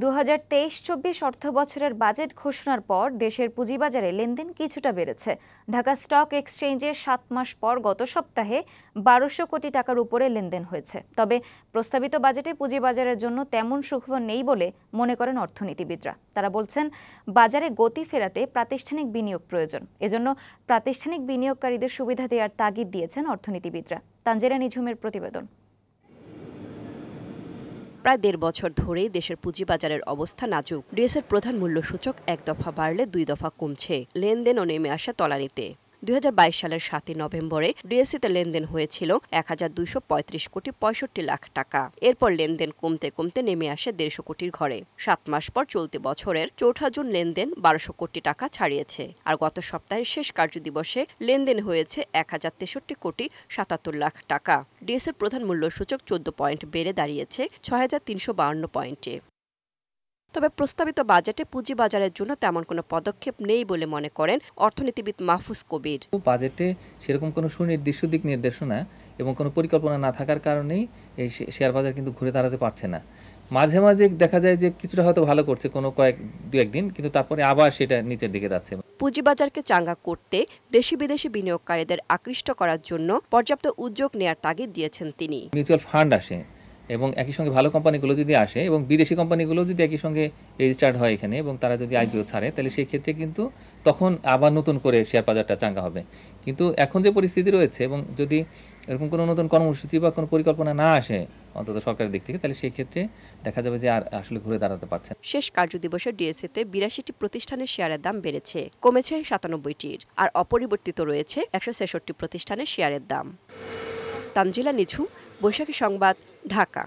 দু হাজার তেইশ চব্বিশ অর্থ বছরের বাজেট ঘোষণার পর দেশের পুঁজিবাজারে লেনদেন কিছুটা বেড়েছে ঢাকা স্টক এক্সচেঞ্জে সাত মাস পর গত সপ্তাহে বারোশো কোটি টাকার উপরে লেনদেন হয়েছে তবে প্রস্তাবিত বাজেটে পুঁজিবাজারের জন্য তেমন সুখবর নেই বলে মনে করেন অর্থনীতিবিদরা তারা বলছেন বাজারে গতি ফেরাতে প্রাতিষ্ঠানিক বিনিয়োগ প্রয়োজন এজন্য প্রাতিষ্ঠানিক বিনিয়োগকারীদের সুবিধা দেওয়ার তাগিদ দিয়েছেন অর্থনীতিবিদরা তাঞ্জেরা নিঝুমের প্রতিবেদন প্রায় দেড় বছর ধরেই দেশের পুঁজিবাজারের অবস্থা নাজুক ডিএসের প্রধান মূল্যসূচক এক দফা বাড়লে দুই দফা কমছে লেনদেনও নেমে আসা তলানিতে দুই সালের সাতই নভেম্বরে ডিএসসিতে লেনদেন হয়েছিল এক কোটি পঁয়ষট্টি লাখ টাকা এরপর লেনদেন কমতে কমতে নেমে আসে দেড়শো কোটির ঘরে সাত মাস পর চলতি বছরের চৌঠা জুন লেনদেন বারোশো কোটি টাকা ছাড়িয়েছে আর গত সপ্তাহের শেষ কার্যদিবসে লেনদেন হয়েছে এক কোটি সাতাত্তর লাখ টাকা ডিএসের প্রধান মূল্যসূচক চোদ্দ পয়েন্ট বেড়ে দাঁড়িয়েছে ছয় পয়েন্টে তবে প্রস্তাবিত বাজেটে পুঁজিবাজারের জন্য তেমন কোনো পদক্ষেপ নেই বলে মনে করেন অর্থনীতিবিদ মাহফুজ কবির বাজেটে সেরকম কোনো সুনির্দিষ্ট দিক নির্দেশনা এবং কোনো পরিকল্পনা না থাকার কারণেই এই শেয়ার বাজার কিন্তু ঘুরে দাঁড়াতে পারছে না মাঝে মাঝে দেখা যায় যে কিছুটা হয়তো ভালো করছে কোনো কয়েক দু একদিন কিন্তু তারপরে আবার সেটা নিচের দিকে যাচ্ছে পুঁজিবাজারকে চাঙ্গা করতে দেশি বিদেশি বিনিয়োগকারীদের আকৃষ্ট করার জন্য পর্যাপ্ত উদ্যোগ নেওয়ার তাগিদ দিয়েছেন তিনি মিউচুয়াল ফান্ড আসে এবং একই সঙ্গে ভালো কোম্পানিগুলো যদি আসে এবং বিদেশি কোম্পানিগুলো যদি একই সঙ্গে রেজিস্টার্ড হয় এখানে এবং তারা যদি আইপিও ছাড়ে তাহলে সেই ক্ষেত্রে কিন্তু তখন আবার নতুন করে শেয়ার বাজারটা চাঙ্গা হবে কিন্তু এখন যে পরিস্থিতি রয়েছে এবং যদি এরকম কোনো নতুন কর্মসূচি বা কোনো পরিকল্পনা না আসে অন্তত সরকারের দিক থেকে তাহলে সেই ক্ষেত্রে দেখা যাবে যে আর আসলে ঘুরে দাঁড়াতে পারছে শেষ কার্য দিবসে e তে বিরাশিটি প্রতিষ্ঠানের শেয়ারের দাম বেড়েছে কমেছে সাতানব্বইটির আর অপরিবর্তিত রয়েছে একশো ছেষট্টি প্রতিষ্ঠানের শেয়ারের দাম তানজিলা নিঝু বৈশাখী সংবাদ ঢাকা